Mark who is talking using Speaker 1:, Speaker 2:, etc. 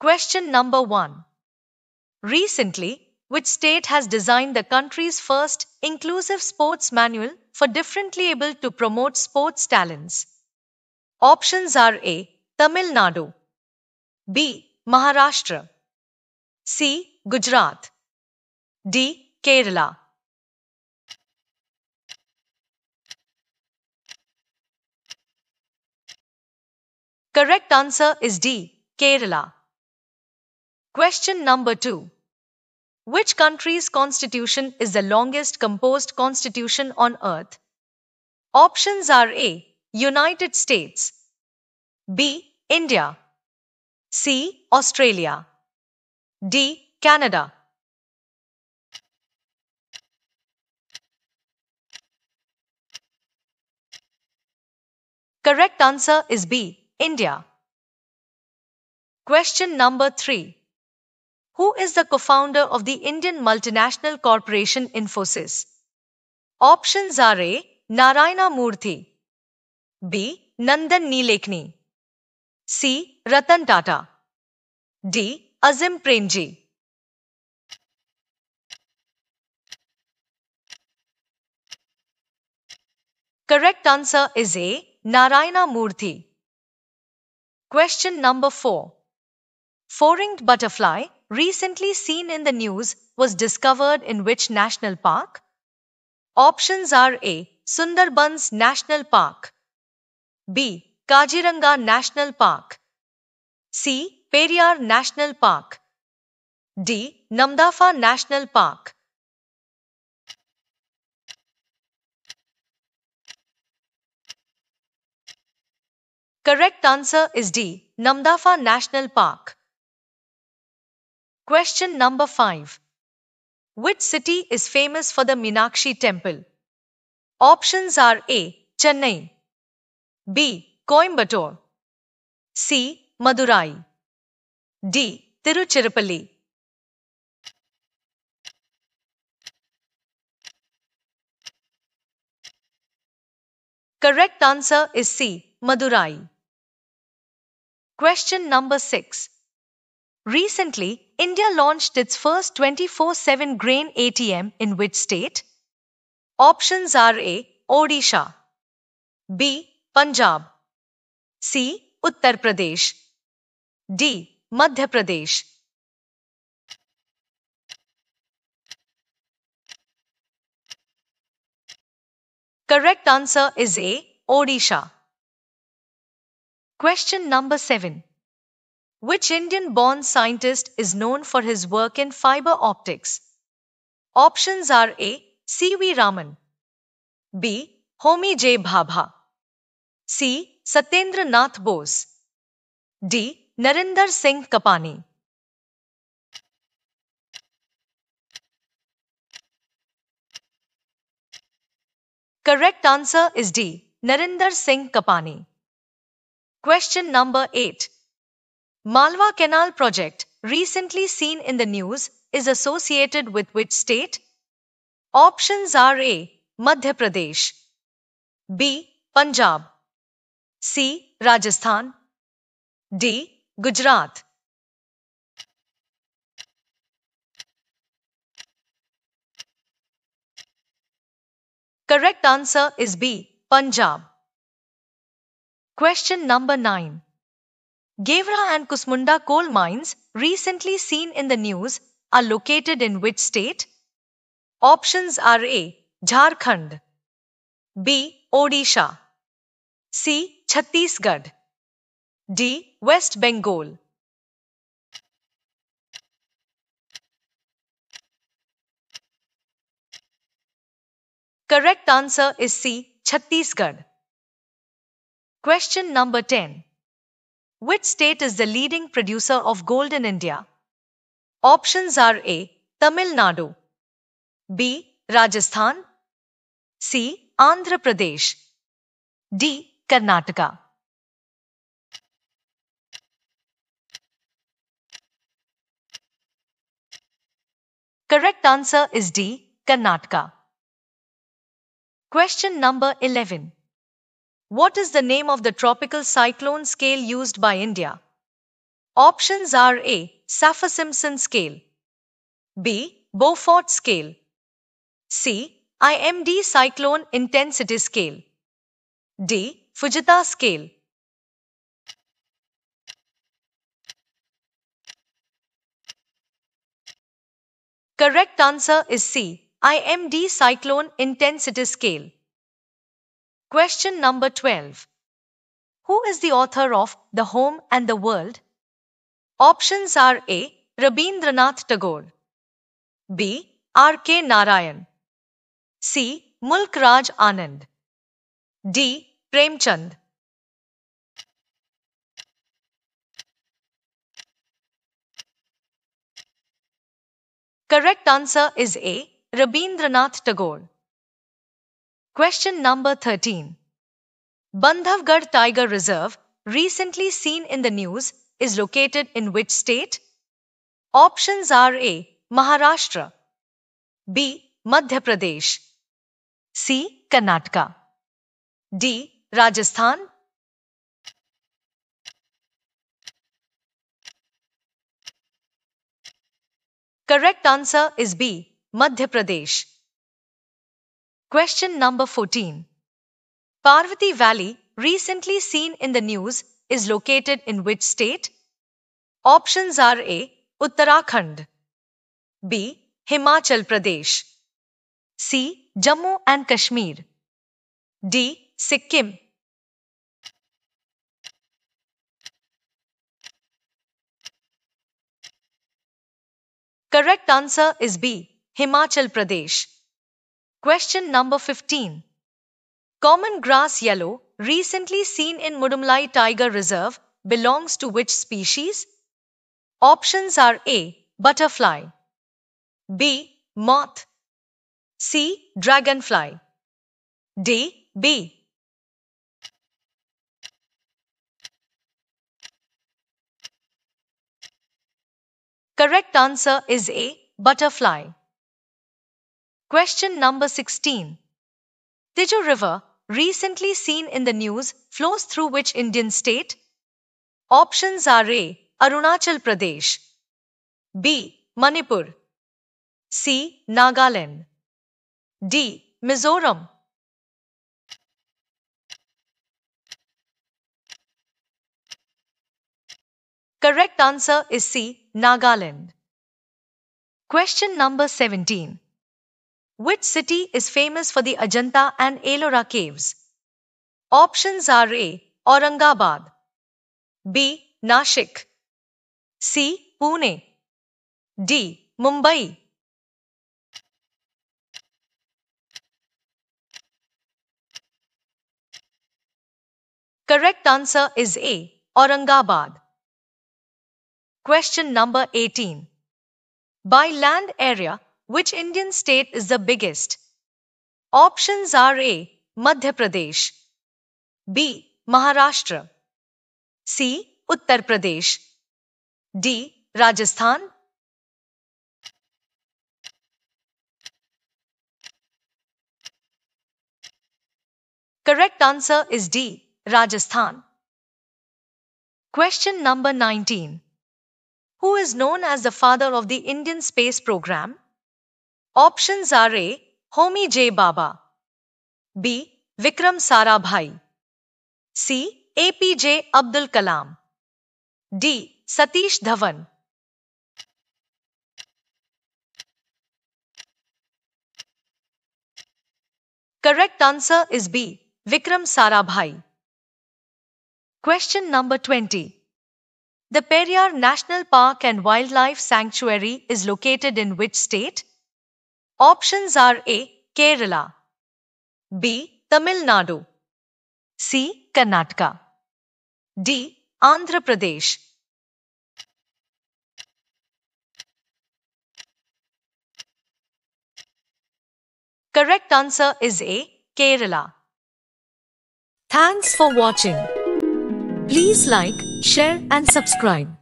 Speaker 1: Question number one. Recently, which state has designed the country's first inclusive sports manual for differently able to promote sports talents? Options are A. Tamil Nadu, B. Maharashtra, C. Gujarat, D. Kerala. Correct answer is D. Kerala. Question number two. Which country's constitution is the longest composed constitution on earth? Options are A. United States B. India C. Australia D. Canada Correct answer is B. India. Question number 3 who is the co-founder of the Indian multinational corporation Infosys. Options are A. Narayana Murthy B. Nandan Nilekni C. Ratan Tata D. Azim Premji Correct answer is A. Narayana Murthy. Question number 4. 4 butterfly recently seen in the news was discovered in which national park? Options are A. Sundarbans National Park, B. Kajiranga National Park, C. Periyar National Park, D. Namdafa National Park. Correct answer is D. Namdafa National Park. Question number 5. Which city is famous for the Minakshi temple? Options are A. Chennai B. Coimbatore C. Madurai D. Tiruchirappalli Correct answer is C. Madurai. Question number 6. Recently, India launched its first 24 7 grain ATM in which state? Options are A. Odisha, B. Punjab, C. Uttar Pradesh, D. Madhya Pradesh. Correct answer is A. Odisha. Question number 7. Which Indian born scientist is known for his work in fiber optics? Options are A. C.V. Raman, B. Homi J. Bhabha, C. Satendra Nath Bose, D. Narinder Singh Kapani. Correct answer is D. Narinder Singh Kapani. Question number 8. Malwa Canal project, recently seen in the news, is associated with which state? Options are A. Madhya Pradesh B. Punjab C. Rajasthan D. Gujarat Correct answer is B. Punjab. Question number 9. Gevra and Kusmunda coal mines, recently seen in the news, are located in which state? Options are A. Jharkhand B. Odisha C. Chhattisgarh D. West Bengal Correct answer is C. Chhattisgarh. Question number 10. Which state is the leading producer of gold in India? Options are A. Tamil Nadu, B. Rajasthan, C. Andhra Pradesh, D. Karnataka. Correct answer is D. Karnataka. Question number 11. What is the name of the tropical cyclone scale used by India? Options are A. Saffir-Simpson scale B. Beaufort scale C. IMD cyclone intensity scale D. Fujita scale Correct answer is C. IMD cyclone intensity scale Question number 12. Who is the author of The Home and the World? Options are A. Rabindranath Tagore, B. R. K. Narayan, C. Mulk Raj Anand, D. Premchand. Correct answer is A. Rabindranath Tagore. Question number 13. Bandhavgarh Tiger Reserve, recently seen in the news, is located in which state? Options are A. Maharashtra, B. Madhya Pradesh, C. Karnataka, D. Rajasthan. Correct answer is B. Madhya Pradesh. Question number 14. Parvati Valley, recently seen in the news, is located in which state? Options are A. Uttarakhand, B. Himachal Pradesh, C. Jammu and Kashmir, D. Sikkim. Correct answer is B. Himachal Pradesh. Question number 15. Common grass yellow, recently seen in Mudumlai Tiger Reserve, belongs to which species? Options are A. Butterfly B. Moth C. Dragonfly D. B. Correct answer is A. Butterfly. Question number 16 Tiju River, recently seen in the news, flows through which Indian state? Options are A. Arunachal Pradesh, B. Manipur, C. Nagaland, D. Mizoram. Correct answer is C. Nagaland. Question number 17. Which city is famous for the Ajanta and Ellora caves? Options are A. Aurangabad B. Nashik C. Pune D. Mumbai Correct answer is A. Aurangabad. Question number 18. By land area, which Indian state is the biggest? Options are A. Madhya Pradesh, B. Maharashtra, C. Uttar Pradesh, D. Rajasthan. Correct answer is D. Rajasthan. Question number 19. Who is known as the father of the Indian space program? Options are A. Homi J. Baba B. Vikram Sarabhai C. APJ Abdul Kalam D. Satish Dhawan Correct answer is B. Vikram Sarabhai. Question number 20. The Periyar National Park and Wildlife Sanctuary is located in which state? Options are A. Kerala B. Tamil Nadu C. Karnataka D. Andhra Pradesh Correct answer is A. Kerala Thanks for watching. Please like, share and subscribe.